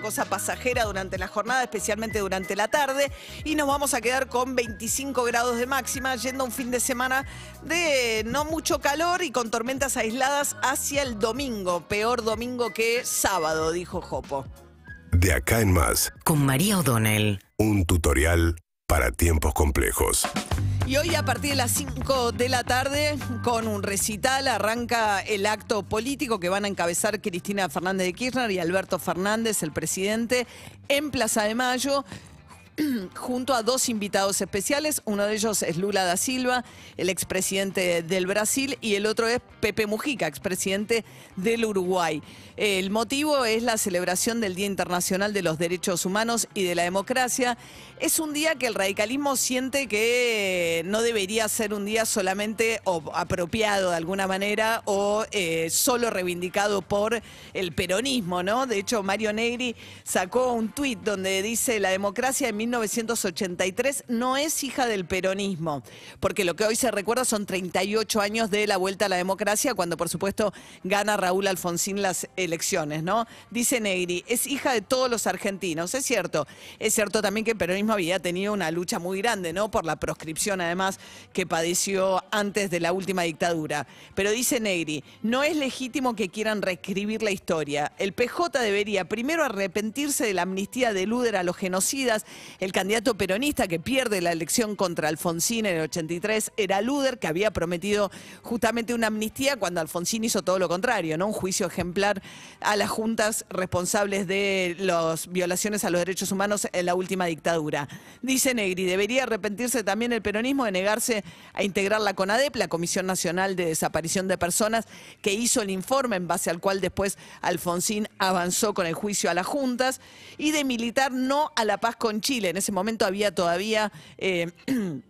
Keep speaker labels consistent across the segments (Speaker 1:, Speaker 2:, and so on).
Speaker 1: cosa pasajera durante la jornada, especialmente durante la tarde. Y nos vamos a quedar con 25 grados de máxima, yendo a un fin de semana de no mucho calor y con tormentas aisladas hacia el domingo. Peor domingo que sábado, dijo Jopo. De acá en más. Con María O'Donnell. Un tutorial para tiempos complejos. Y hoy a partir de las 5 de la tarde, con un recital, arranca el acto político que van a encabezar Cristina Fernández de Kirchner y Alberto Fernández, el presidente, en Plaza de Mayo. junto a dos invitados especiales. Uno de ellos es Lula da Silva, el expresidente del Brasil, y el otro es Pepe Mujica, expresidente del Uruguay. El motivo es la celebración del Día Internacional de los Derechos Humanos y de la Democracia. Es un día que el radicalismo siente que no debería ser un día solamente apropiado de alguna manera o eh, solo reivindicado por el peronismo, ¿no? De hecho, Mario Negri sacó un tuit donde dice la democracia en 1983, no es hija del peronismo, porque lo que hoy se recuerda son 38 años de la vuelta a la democracia, cuando por supuesto gana Raúl Alfonsín las elecciones, ¿no? Dice Negri, es hija de todos los argentinos, es cierto. Es cierto también que el peronismo había tenido una lucha muy grande, ¿no? Por la proscripción, además, que padeció antes de la última dictadura. Pero dice Negri, no es legítimo que quieran reescribir la historia. El PJ debería primero arrepentirse de la amnistía de Luder a los genocidas, el candidato peronista que pierde la elección contra Alfonsín en el 83 era Luder, que había prometido justamente una amnistía cuando Alfonsín hizo todo lo contrario, ¿no? Un juicio ejemplar a las juntas responsables de las violaciones a los derechos humanos en la última dictadura. Dice Negri, debería arrepentirse también el peronismo de negarse a integrar la CONADEP, la Comisión Nacional de Desaparición de Personas, que hizo el informe en base al cual después Alfonsín avanzó con el juicio a las juntas, y de militar no a la paz con Chile en ese momento había todavía... Eh,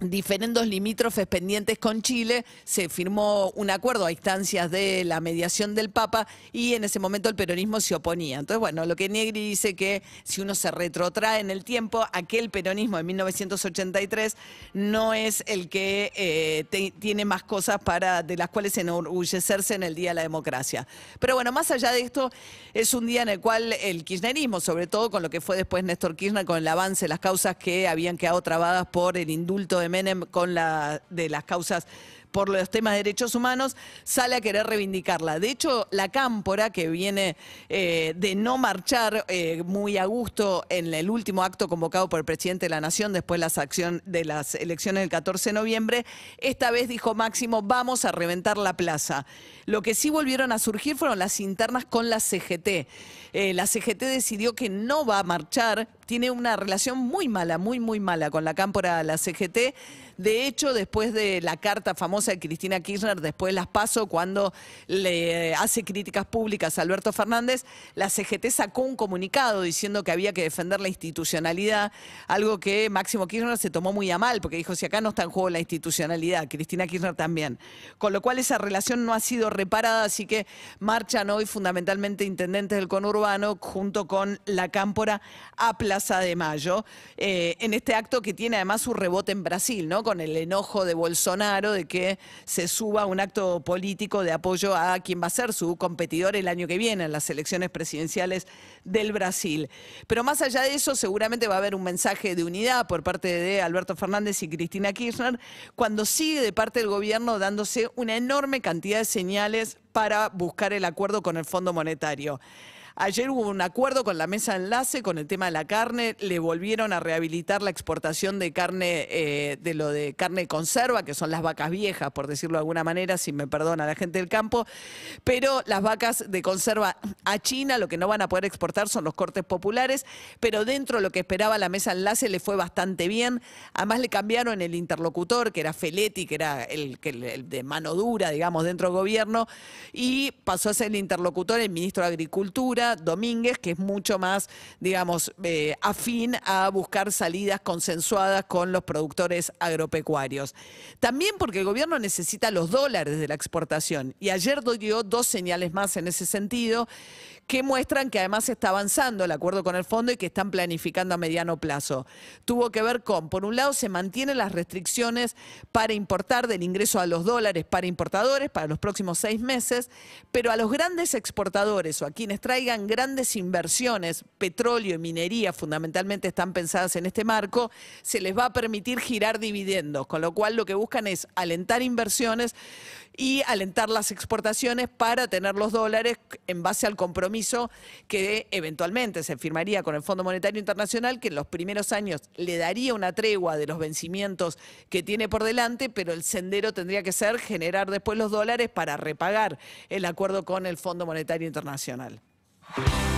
Speaker 1: diferendos limítrofes pendientes con Chile, se firmó un acuerdo a instancias de la mediación del Papa y en ese momento el peronismo se oponía. Entonces, bueno, lo que Negri dice que si uno se retrotrae en el tiempo, aquel peronismo de 1983 no es el que eh, tiene más cosas para de las cuales enorgullecerse en el Día de la Democracia. Pero bueno, más allá de esto, es un día en el cual el kirchnerismo, sobre todo con lo que fue después Néstor Kirchner, con el avance, de las causas que habían quedado trabadas por el indulto de con la de las causas por los temas de derechos humanos, sale a querer reivindicarla. De hecho, la cámpora, que viene eh, de no marchar eh, muy a gusto en el último acto convocado por el presidente de la Nación después las acción, de las elecciones del 14 de noviembre, esta vez dijo Máximo, vamos a reventar la plaza. Lo que sí volvieron a surgir fueron las internas con la CGT. Eh, la CGT decidió que no va a marchar, tiene una relación muy mala, muy, muy mala con la cámpora, la CGT. De hecho, después de la carta famosa de Cristina Kirchner, después las PASO, cuando le hace críticas públicas a Alberto Fernández, la CGT sacó un comunicado diciendo que había que defender la institucionalidad, algo que Máximo Kirchner se tomó muy a mal, porque dijo, si acá no está en juego la institucionalidad, Cristina Kirchner también. Con lo cual esa relación no ha sido reparada, así que marchan hoy fundamentalmente intendentes del conurbano junto con la Cámpora a Plaza de Mayo, eh, en este acto que tiene además su rebote en Brasil, ¿no? con el enojo de Bolsonaro de que se suba un acto político de apoyo a quien va a ser su competidor el año que viene en las elecciones presidenciales del Brasil. Pero más allá de eso, seguramente va a haber un mensaje de unidad por parte de Alberto Fernández y Cristina Kirchner cuando sigue de parte del gobierno dándose una enorme cantidad de señales para buscar el acuerdo con el Fondo Monetario. Ayer hubo un acuerdo con la mesa de enlace con el tema de la carne, le volvieron a rehabilitar la exportación de carne, eh, de lo de carne conserva, que son las vacas viejas, por decirlo de alguna manera, si me perdona la gente del campo, pero las vacas de conserva a China, lo que no van a poder exportar son los cortes populares, pero dentro de lo que esperaba la mesa enlace le fue bastante bien, además le cambiaron el interlocutor, que era Feletti, que era el, que el de mano dura, digamos, dentro del gobierno, y pasó a ser el interlocutor el ministro de Agricultura, Domínguez, que es mucho más, digamos, eh, afín a buscar salidas consensuadas con los productores agropecuarios. También porque el gobierno necesita los dólares de la exportación. Y ayer dio dos señales más en ese sentido que muestran que además está avanzando el acuerdo con el fondo y que están planificando a mediano plazo. Tuvo que ver con, por un lado, se mantienen las restricciones para importar del ingreso a los dólares para importadores para los próximos seis meses, pero a los grandes exportadores o a quienes traigan grandes inversiones, petróleo y minería fundamentalmente están pensadas en este marco, se les va a permitir girar dividendos, con lo cual lo que buscan es alentar inversiones y alentar las exportaciones para tener los dólares en base al compromiso que eventualmente se firmaría con el Fondo Monetario Internacional que en los primeros años le daría una tregua de los vencimientos que tiene por delante, pero el sendero tendría que ser generar después los dólares para repagar el acuerdo con el Fondo Monetario Internacional. Thank you